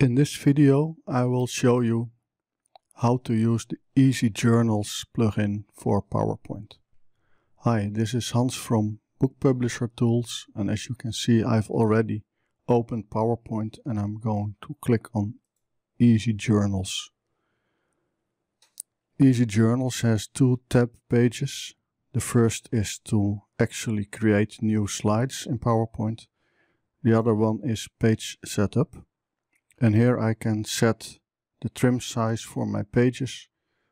In this video I will show you how to use the Easy Journals plugin for PowerPoint. Hi, this is Hans from Book Publisher Tools and as you can see I've already opened PowerPoint and I'm going to click on Easy Journals. Easy Journals has two tab pages. The first is to actually create new slides in PowerPoint. The other one is page setup. And here I can set the trim size for my pages.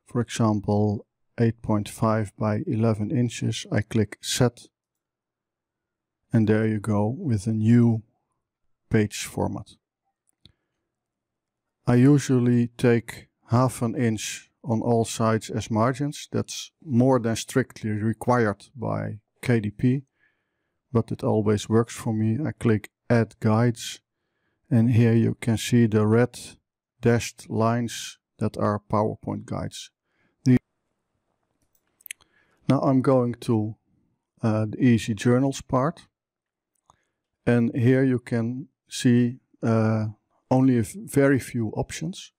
For example, 8.5 by 11 inches. I click set. And there you go with a new page format. I usually take half an inch on all sides as margins. That's more than strictly required by KDP, but it always works for me. I click add guides and here you can see the red dashed lines that are PowerPoint guides. The now I'm going to uh, the Easy Journals part. And here you can see uh, only very few options.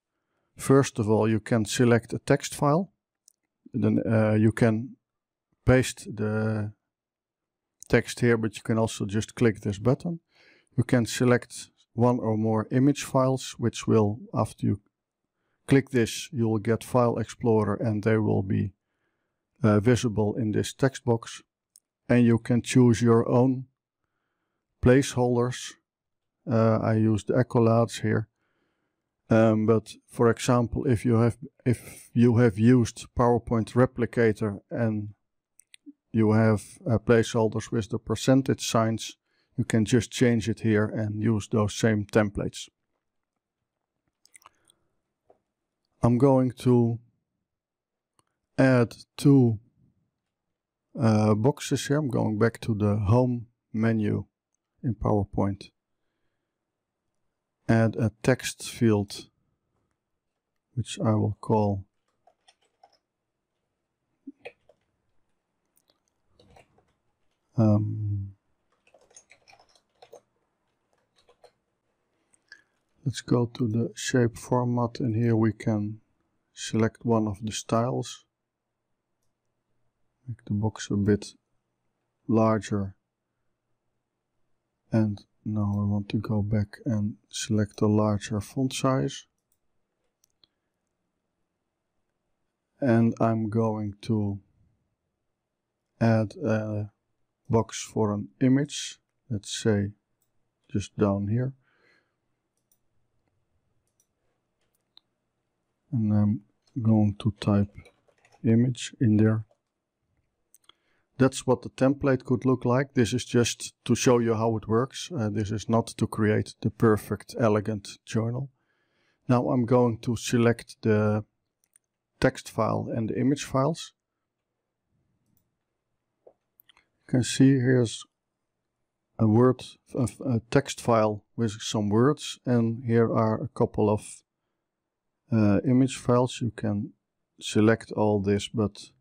First of all, you can select a text file. Then uh, you can paste the text here, but you can also just click this button. You can select one or more image files, which will, after you click this, you will get File Explorer and they will be uh, visible in this text box. And you can choose your own placeholders. Uh, I use the accolades here. Um, but for example, if you have if you have used PowerPoint Replicator and you have uh, placeholders with the percentage signs, you can just change it here and use those same templates. I'm going to add two uh, boxes here. I'm going back to the home menu in PowerPoint. Add a text field, which I will call um, Let's go to the shape format and here we can select one of the styles. Make the box a bit larger. And now we want to go back and select a larger font size. And I'm going to add a box for an image. Let's say just down here. and I'm going to type image in there. That's what the template could look like. This is just to show you how it works. Uh, this is not to create the perfect elegant journal. Now I'm going to select the text file and the image files. You can see here's a word, a, a text file with some words and here are a couple of uh, image files, you can select all this, but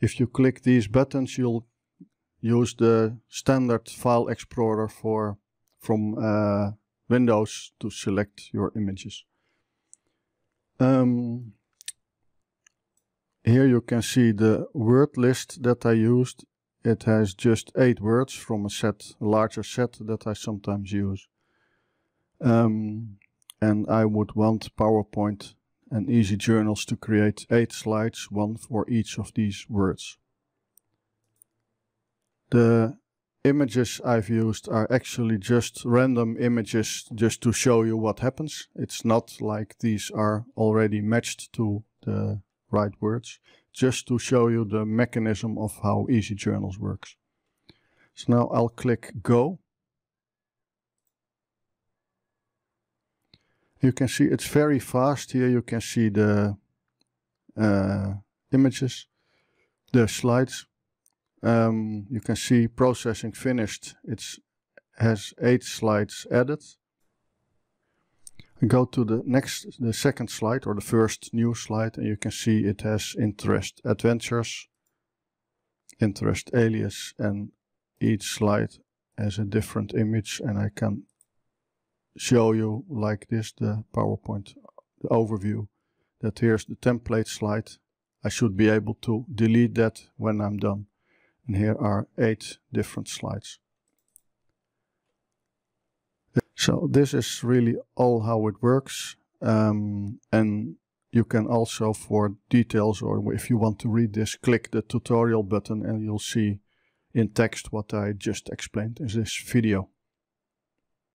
if you click these buttons, you'll use the standard file explorer for from uh, Windows to select your images. Um, here you can see the word list that I used. It has just eight words from a set, a larger set that I sometimes use. Um, and I would want PowerPoint and Easy Journals to create eight slides, one for each of these words. The images I've used are actually just random images just to show you what happens. It's not like these are already matched to the right words, just to show you the mechanism of how Easy Journals works. So now I'll click Go You can see it's very fast here. You can see the uh, images, the slides. Um, you can see processing finished. It has eight slides added. go to the next, the second slide or the first new slide, and you can see it has interest adventures, interest alias, and each slide has a different image, and I can show you like this the PowerPoint the overview that here's the template slide. I should be able to delete that when I'm done. And here are eight different slides. So this is really all how it works. Um, and you can also for details or if you want to read this, click the tutorial button and you'll see in text what I just explained in this video.